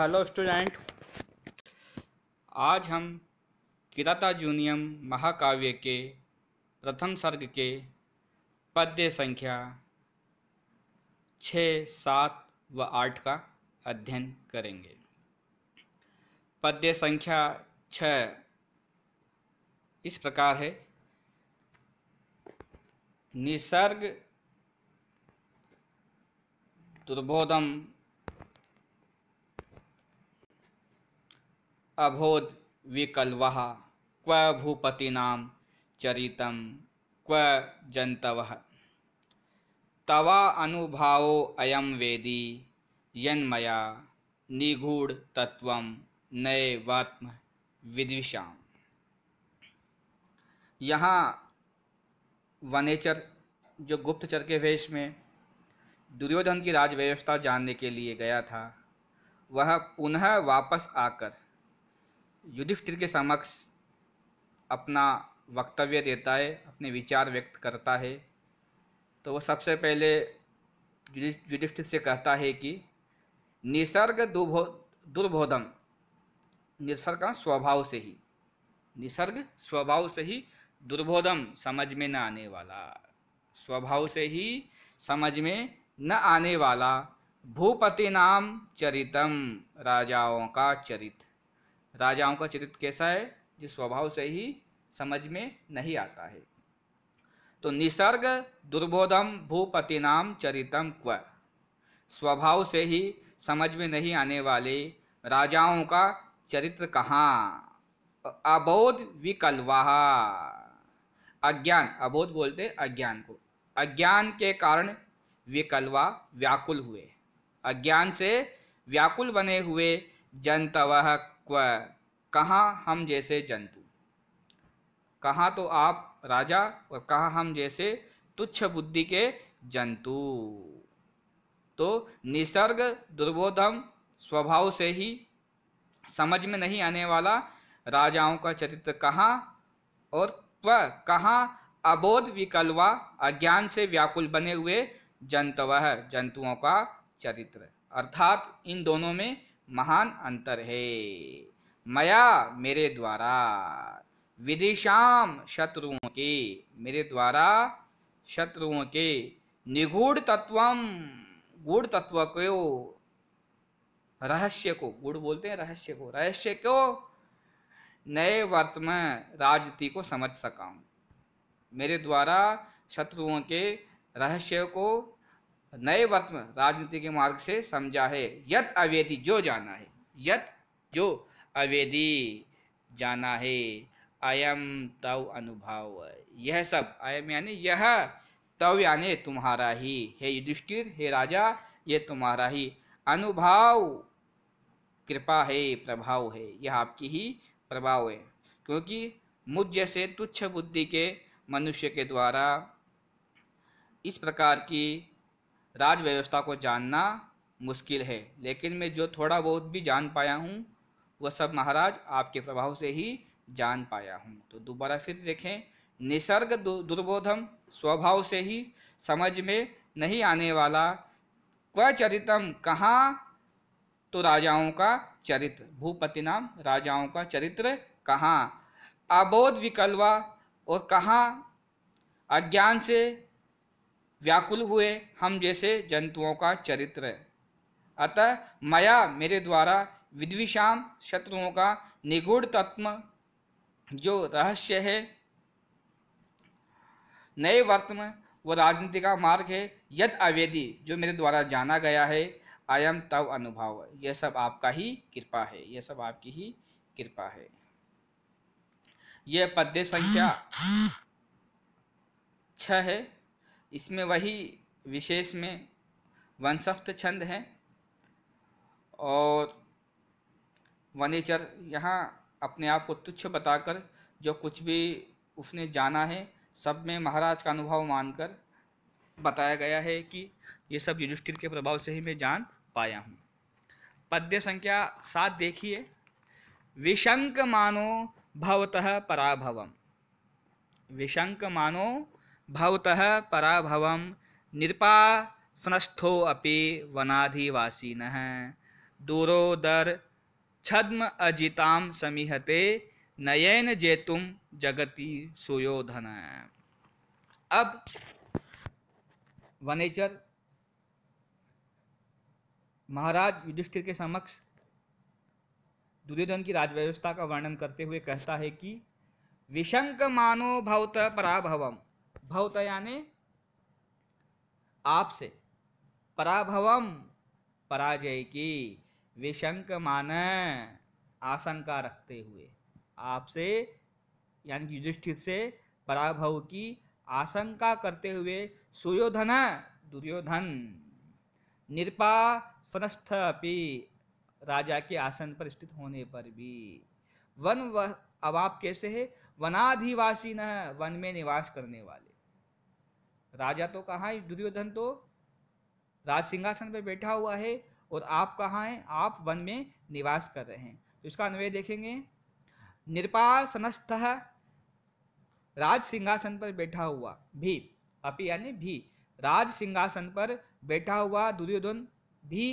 hello student आज हम जूनियम महाकाव्य के प्रथम सर्ग के पद्य संख्या छ सात व आठ का अध्ययन करेंगे पद्य संख्या छ इस प्रकार है निसर्ग दुर्बोधम अभोद विकल्व क्व भूपतिना चरित क्व जंतव तवा अनुभावो अयम वेदी यन्मया निगूढ़ तत्व नैवात्म विदिषा यहाँ वनेचर जो गुप्तचर के वेश में दुर्योधन की राजव्यवस्था जानने के लिए गया था वह पुनः वापस आकर युधिष्ठिर के समक्ष अपना वक्तव्य देता है अपने विचार व्यक्त करता है तो वो सबसे पहले युधिष्ठिर से कहता है कि निसर्ग दुर्भो दुर्बोधम निसर्ग का स्वभाव से ही निसर्ग स्वभाव से ही दुर्बोधम समझ में न आने वाला स्वभाव से ही समझ में न आने वाला भूपति नाम चरितम राजाओं का चरित राजाओं का चरित्र कैसा है जो स्वभाव से ही समझ में नहीं आता है तो निसर्ग दुर्बोधम भूपति नाम चरितम क्व स्वभाव से ही समझ में नहीं आने वाले राजाओं का चरित्र कहाँ अबोध विकलवाह अज्ञान अबोध बोलते अज्ञान को अज्ञान के कारण विकलवा व्याकुल हुए अज्ञान से व्याकुल बने हुए जनतवह कहाँ हम जैसे जंतु कहाँ तो आप राजा और कहाँ हम जैसे तुच्छ बुद्धि के जंतु तो निसर्ग दुर्बोधम स्वभाव से ही समझ में नहीं आने वाला राजाओं का चरित्र कहाँ और त्व कहाँ अबोध विकलवा अज्ञान से व्याकुल बने हुए जंतव जंतुओं का चरित्र अर्थात इन दोनों में महान अंतर है मया मेरे द्वारा विदिशाम शत्रुओं के मेरे द्वारा शत्रुओं के निगूढ़ तत्व गुढ़ तत्व को रहस्य को गुड़ बोलते हैं रहस्य को रहस्य को नए वर्तमान राजति राजनीति को समझ सका मेरे द्वारा शत्रुओं के रहस्य को नए वर्तम राजनीति के मार्ग से समझा है यत अवेदी जो जाना है यत जो अवेदी जाना है अयम तव अनुभव यह सब अयम यानी यह तव यानी तुम्हारा ही हे युधिष्ठिर हे राजा ये तुम्हारा ही अनुभाव कृपा है प्रभाव है यह आपकी ही प्रभाव है क्योंकि मुझ जैसे तुच्छ बुद्धि के मनुष्य के द्वारा इस प्रकार की राज व्यवस्था को जानना मुश्किल है लेकिन मैं जो थोड़ा बहुत भी जान पाया हूँ वह सब महाराज आपके प्रभाव से ही जान पाया हूँ तो दोबारा फिर देखें निसर्ग दुर्बोधम स्वभाव से ही समझ में नहीं आने वाला क्व चरितम कहाँ तो राजाओं का चरित्र भूपति नाम राजाओं का चरित्र कहाँ अबोध विकलवा और कहाँ अज्ञान से व्याकुल हुए हम जैसे जंतुओं का चरित्र अतः मया मेरे द्वारा विद्विषाम शत्रुओं का निगूढ़ तत्व जो रहस्य है नए वर्तम वो राजनीति का मार्ग है यद अवेदी जो मेरे द्वारा जाना गया है आयम तव अनुभव यह सब आपका ही कृपा है यह सब आपकी ही कृपा है यह पद्य संख्या छ है इसमें वही विशेष में वंशस्थ छंद हैं और वनेचर यहाँ अपने आप को तुच्छ बताकर जो कुछ भी उसने जाना है सब में महाराज का अनुभव मानकर बताया गया है कि ये सब युधिष्ठिर के प्रभाव से ही मैं जान पाया हूँ पद्य संख्या सात देखिए विशंक मानो भवतः पराभवम विशंक मानो भवतः पराभवं निर्पासनस्थोऽपि वनाधिवासिनः दूरोदर छद्म अजितां समीहते नयन जेतुम जगति सुयोधन अब वनेचर महाराज युधिष्ठिर के समक्ष दुर्योधन की राजव्यवस्था का वर्णन करते हुए कहता है कि विशंक मानो भवत पराभवम भवत यानी आपसे पराभवम पराजय की विशंक मान आशंका रखते हुए आपसे यानी युधिष्ठिर से पराभव की आशंका करते हुए सुयोधन दुर्योधन निरपा फनस्थ अपि राजा के आसन पर स्थित होने पर भी वन व अब आप कैसे है वनाधिवासी न वन में निवास करने वाले राजा तो कहाँ है दुर्योधन तो राज सिंहासन पर बैठा हुआ है और आप कहाँ हैं आप वन में निवास कर रहे हैं तो इसका अन्वय देखेंगे निरपासनस्थ राज सिंहासन पर बैठा हुआ भी अपि यानी भी राज सिंहासन पर बैठा हुआ दुर्योधन भी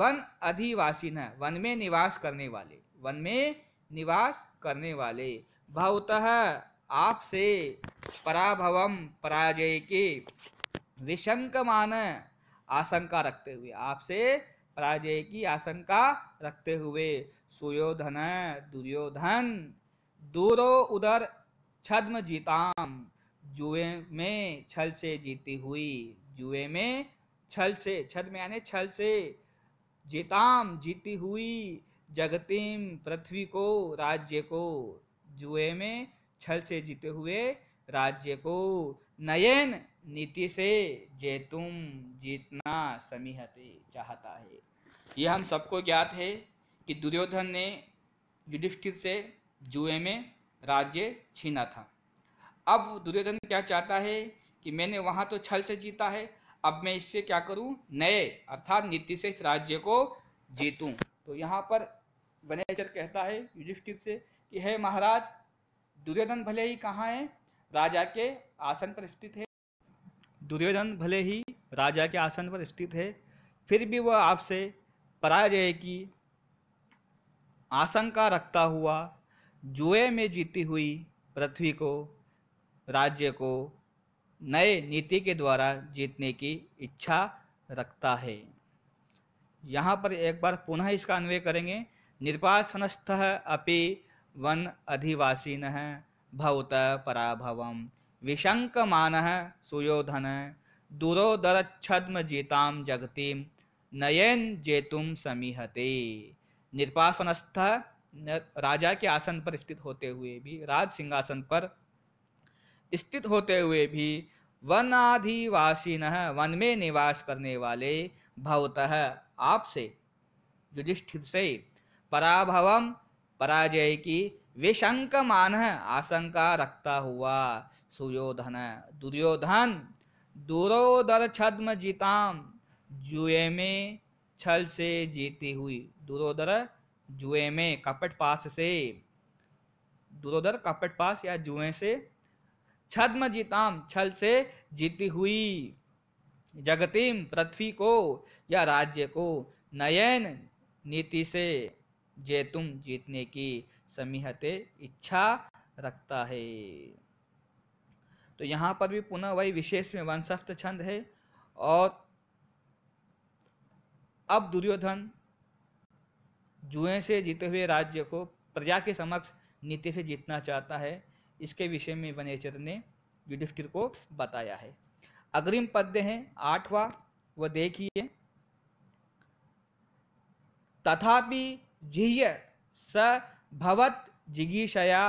वन अधिवासीन है वन में निवास करने वाले वन में निवास करने वाले भवतः आपसे पराभवम पराजय के विशंक मान आशंका रखते हुए आपसे पराजय की आशंका रखते हुए सुयोधन दुर्योधन दूरो उदर छद्म जीताम जुए में छल से जीती हुई जुए में छल से छद्म यानी छल से जीताम जीती हुई जगतीम पृथ्वी को राज्य को जुए में छल से जीते हुए राज्य को नयन नीति से जैतुम जीतना समीहते चाहता है यह हम सबको ज्ञात है कि दुर्योधन ने युधिष्ठिर से जुए में राज्य छीना था अब दुर्योधन क्या चाहता है कि मैंने वहां तो छल से जीता है अब मैं इससे क्या करूं नए अर्थात नीति से राज्य को जीतूं तो यहाँ पर वनेचर कहता है युधिष्ठिर से कि हे महाराज दुर्योधन भले ही कहाँ है राजा के आसन पर स्थित है दुर्योधन भले ही राजा के आसन पर स्थित है फिर भी वह आपसे पराजय की आशंका रखता हुआ जुए में जीती हुई पृथ्वी को राज्य को नए नीति के द्वारा जीतने की इच्छा रखता है यहाँ पर एक बार पुनः इसका अन्वय करेंगे निर्वासनस्थ अपि वन अधिवासीन भवत विशंक विशंकमान सुयोधन छद्म जीताम जगती नयन जेतुम समीहते निर्पासनस्थ राजा के आसन पर स्थित होते हुए भी राज सिंहासन पर स्थित होते हुए भी वनाधिवासीन वन में निवास करने वाले भवत आपसे युधिष्ठिर से पराभवम पराजय की विशंक मान आशंका रखता हुआ सुयोधन दुर्योधन दुरोदर छद्म जीताम जुए में छल से जीती हुई दुरोदर जुए में कपट पास से दुरोदर कपट पास या जुए से छद्म जीताम छल से जीती हुई जगतिम पृथ्वी को या राज्य को नयन नीति से जे तुम जीतने की समीहते इच्छा रखता है तो यहाँ पर भी पुनः वही विशेष में वंशस्थ छंद है और अब दुर्योधन जुए से जीते हुए राज्य को प्रजा के समक्ष नीति से जीतना चाहता है इसके विषय में वनेचर ने युधिष्ठिर को बताया है अग्रिम पद्य है आठवा वह देखिए तथापि जिह्य स भवत जिगीषया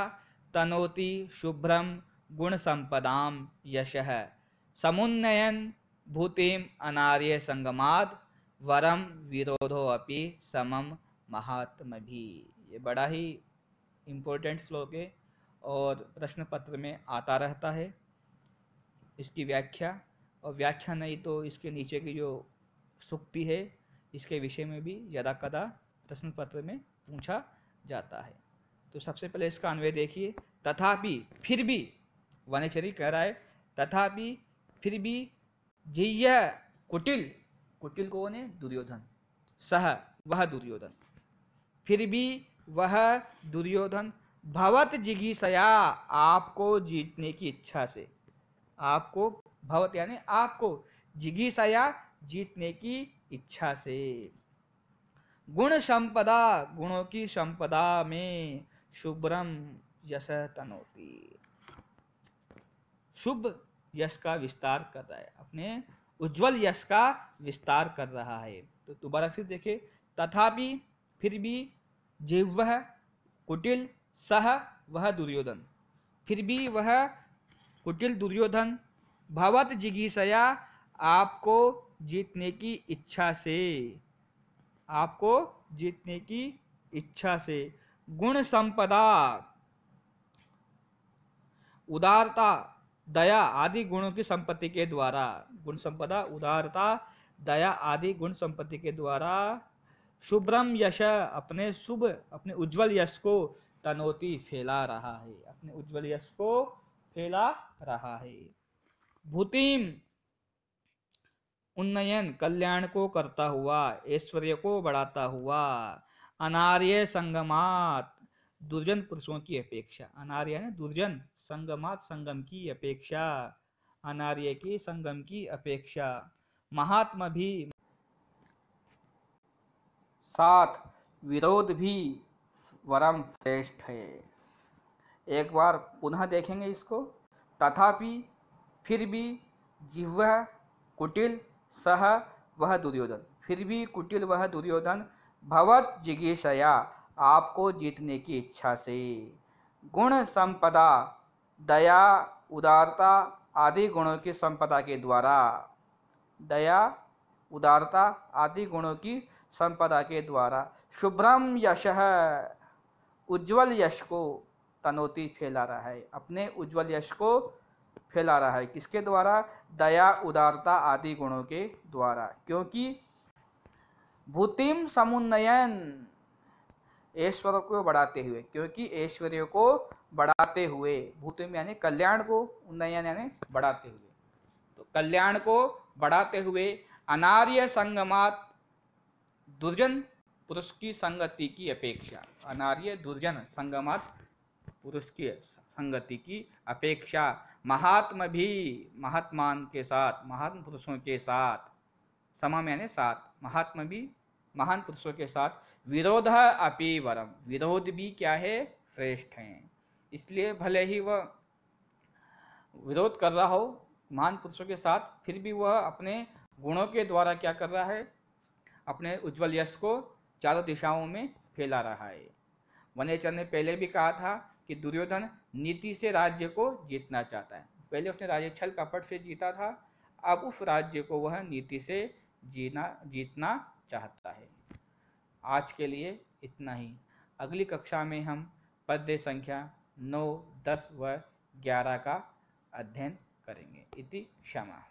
तनोति शुभ्रम गुण संपदा यश समुन्नयन भूतिम अनार्य संगमाद वरम विरोधो अपि समम महात्म भी ये बड़ा ही इम्पोर्टेंट श्लोक है और प्रश्न पत्र में आता रहता है इसकी व्याख्या और व्याख्या नहीं तो इसके नीचे की जो सुक्ति है इसके विषय में भी यदा कदा प्रश्न पत्र में पूछा जाता है तो सबसे पहले इसका अन्वय देखिए तथापि फिर भी वानेश्वरी कह रहा है तथापि फिर भी जिय कुटिल कुटिल कौन है दुर्योधन सह वह दुर्योधन फिर भी वह दुर्योधन भवत जिगीसया आपको जीतने की इच्छा से आपको भवत यानी आपको जिगीसया जीतने की इच्छा से गुण संपदा गुणों की संपदा में शुभ्रम यश तनोती शुभ यश का विस्तार कर रहा है अपने उज्जवल यश का विस्तार कर रहा है तो दोबारा फिर देखे तथापि फिर भी वह कुटिल सह वह दुर्योधन फिर भी वह कुटिल दुर्योधन भवत जिगीषया आपको जीतने की इच्छा से आपको जीतने की इच्छा से गुण संपदा उदारता दया आदि गुणों की संपत्ति के द्वारा गुण संपदा उदारता दया आदि गुण संपत्ति के द्वारा शुभ्रम यश अपने शुभ अपने उज्जवल यश को तनोती फैला रहा है अपने उज्जवल यश को फैला रहा है भूतिम उन्नयन कल्याण को करता हुआ ऐश्वर्य को बढ़ाता हुआ अनार्य संगमात दुर्जन पुरुषों की अपेक्षा अनार्य ने दुर्जन संगमात संगम की अपेक्षा अनार्य की संगम की अपेक्षा महात्मा भी साथ विरोध भी वरम श्रेष्ठ है एक बार पुनः देखेंगे इसको तथापि फिर भी जिह्वा कुटिल सह वह दुर्योधन फिर भी कुटिल वह दुर्योधन भवत जिज्ञासया आपको जीतने की इच्छा से गुण संपदा दया उदारता आदि गुणों की संपदा के द्वारा दया उदारता आदि गुणों की संपदा के द्वारा शुभ्रम यश उज्ज्वल यश को तनोती फैला रहा है अपने उज्ज्वल यश को फैला रहा है किसके द्वारा दया उदारता आदि गुणों के द्वारा क्योंकि भूतिम समुन्नयन ऐश्वर्य को बढ़ाते हुए क्योंकि ऐश्वर्य को बढ़ाते हुए भूतिम यानी कल्याण को उन्नयन यानी बढ़ाते हुए तो कल्याण को बढ़ाते हुए अनार्य संगमात दुर्जन पुरुष की संगति की अपेक्षा अनार्य दुर्जन संगमात पुरुष की संगति की अपेक्षा महात्मा भी महात्मान के साथ महान पुरुषों के साथ समा यानी साथ महात्मा भी महान पुरुषों के साथ विरोध अपि वरम विरोध भी क्या है श्रेष्ठ है इसलिए भले ही वह विरोध कर रहा हो महान पुरुषों के साथ फिर भी वह अपने गुणों के द्वारा क्या कर रहा है अपने उज्जवल यश को चारों दिशाओं में फैला रहा है वनेचर ने पहले भी कहा था कि दुर्योधन नीति से राज्य को जीतना चाहता है पहले उसने राज्य छल कपट से जीता था अब उस राज्य को वह नीति से जीना जीतना चाहता है आज के लिए इतना ही अगली कक्षा में हम पद्य संख्या नौ दस व ग्यारह का अध्ययन करेंगे इति क्षमा